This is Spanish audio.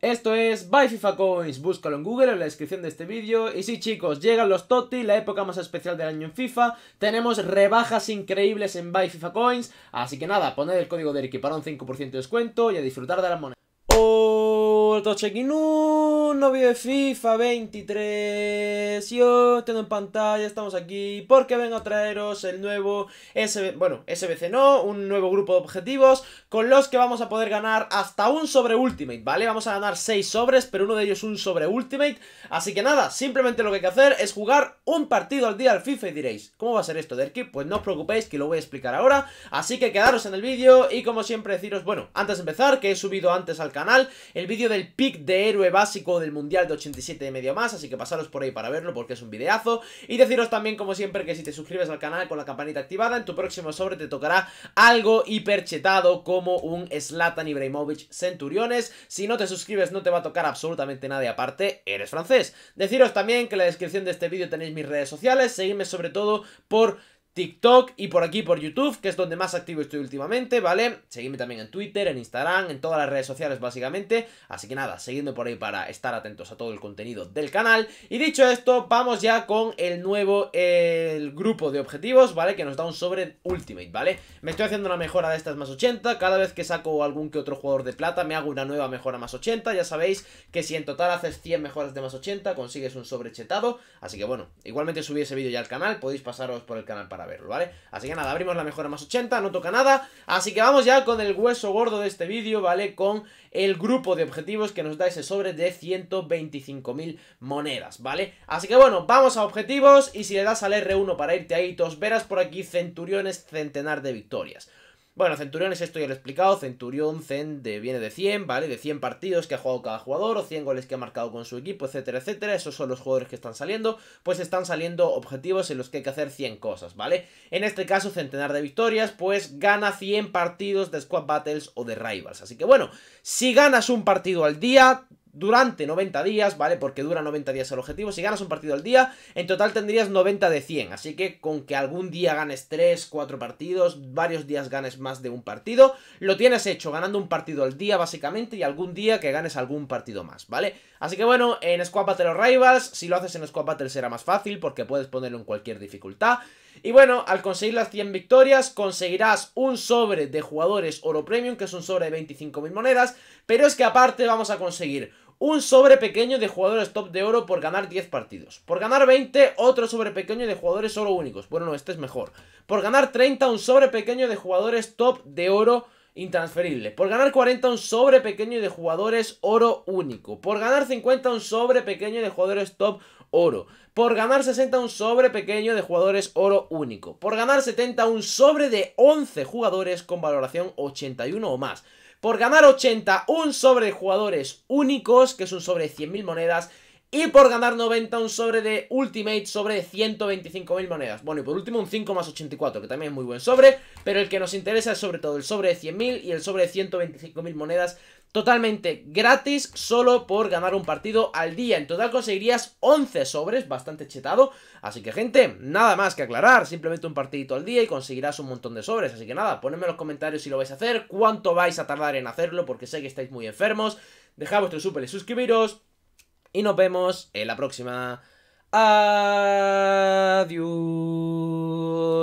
Esto es Buy FIFA Coins, búscalo en Google en la descripción de este vídeo. Y sí chicos, llegan los TOTI, la época más especial del año en FIFA. Tenemos rebajas increíbles en Buy FIFA Coins, así que nada, poned el código de Eriki para un 5% de descuento y a disfrutar de la moneda. ¡Oh! No check de FIFA 23. Yo tengo en pantalla, estamos aquí porque vengo a traeros el nuevo SB, bueno, SBC no, un nuevo grupo de objetivos con los que vamos a poder ganar hasta un sobre Ultimate, ¿vale? Vamos a ganar 6 sobres, pero uno de ellos un sobre Ultimate. Así que nada, simplemente lo que hay que hacer es jugar un partido al día al FIFA y diréis, ¿cómo va a ser esto, Derki? Pues no os preocupéis que lo voy a explicar ahora. Así que quedaros en el vídeo y como siempre deciros, bueno, antes de empezar, que he subido antes al canal el vídeo del pick de héroe básico del mundial de 87 y medio más, así que pasaros por ahí para verlo porque es un videazo. Y deciros también, como siempre, que si te suscribes al canal con la campanita activada, en tu próximo sobre te tocará algo hiperchetado como un Slatan Ibrahimovic Centuriones. Si no te suscribes no te va a tocar absolutamente nada y aparte eres francés. Deciros también que en la descripción de este vídeo tenéis mis redes sociales, seguidme sobre todo por TikTok y por aquí por YouTube, que es donde más activo estoy últimamente, ¿vale? Seguidme también en Twitter, en Instagram, en todas las redes sociales básicamente. Así que nada, seguidme por ahí para estar atentos a todo el contenido del canal. Y dicho esto, vamos ya con el nuevo el grupo de objetivos, ¿vale? Que nos da un sobre Ultimate, ¿vale? Me estoy haciendo una mejora de estas más 80. Cada vez que saco algún que otro jugador de plata, me hago una nueva mejora más 80. Ya sabéis que si en total haces 100 mejoras de más 80, consigues un sobre chetado. Así que bueno, igualmente subí ese vídeo ya al canal, podéis pasaros por el canal para verlo, ¿vale? Así que nada, abrimos la mejora más 80, no toca nada Así que vamos ya con el hueso gordo de este vídeo, ¿vale? Con el grupo de objetivos que nos da ese sobre de 125.000 monedas, ¿vale? Así que bueno, vamos a objetivos y si le das al R1 para irte ahí, te verás por aquí centuriones centenar de victorias bueno, centuriones esto ya lo he explicado, centurión, de, viene de 100, ¿vale? De 100 partidos que ha jugado cada jugador o 100 goles que ha marcado con su equipo, etcétera, etcétera. Esos son los jugadores que están saliendo, pues están saliendo objetivos en los que hay que hacer 100 cosas, ¿vale? En este caso, centenar de victorias, pues gana 100 partidos de Squad Battles o de Rivals. Así que bueno, si ganas un partido al día, durante 90 días, ¿vale? Porque dura 90 días el objetivo. Si ganas un partido al día, en total tendrías 90 de 100. Así que con que algún día ganes 3, 4 partidos, varios días ganes más de un partido, lo tienes hecho ganando un partido al día básicamente y algún día que ganes algún partido más, ¿vale? Así que bueno, en Squad Battle o Rivals, si lo haces en Squad Battle será más fácil porque puedes ponerlo en cualquier dificultad. Y bueno, al conseguir las 100 victorias conseguirás un sobre de jugadores oro premium, que es un sobre de 25.000 monedas, pero es que aparte vamos a conseguir un sobre pequeño de jugadores top de oro por ganar 10 partidos. Por ganar 20, otro sobre pequeño de jugadores oro únicos. Bueno, no, este es mejor. Por ganar 30, un sobre pequeño de jugadores top de oro intransferible. Por ganar 40 un sobre pequeño de jugadores oro único. Por ganar 50 un sobre pequeño de jugadores top oro. Por ganar 60 un sobre pequeño de jugadores oro único. Por ganar 70 un sobre de 11 jugadores con valoración 81 o más. Por ganar 80 un sobre de jugadores únicos, que es un sobre de 100.000 monedas y por ganar 90 un sobre de Ultimate sobre 125.000 monedas. Bueno, y por último un 5 más 84, que también es muy buen sobre. Pero el que nos interesa es sobre todo el sobre de 100.000 y el sobre de 125.000 monedas totalmente gratis solo por ganar un partido al día. En total conseguirías 11 sobres, bastante chetado. Así que gente, nada más que aclarar, simplemente un partidito al día y conseguirás un montón de sobres. Así que nada, ponedme en los comentarios si lo vais a hacer, cuánto vais a tardar en hacerlo porque sé que estáis muy enfermos. Dejad vuestro súper y suscribiros. Y nos vemos en la próxima. Adiós.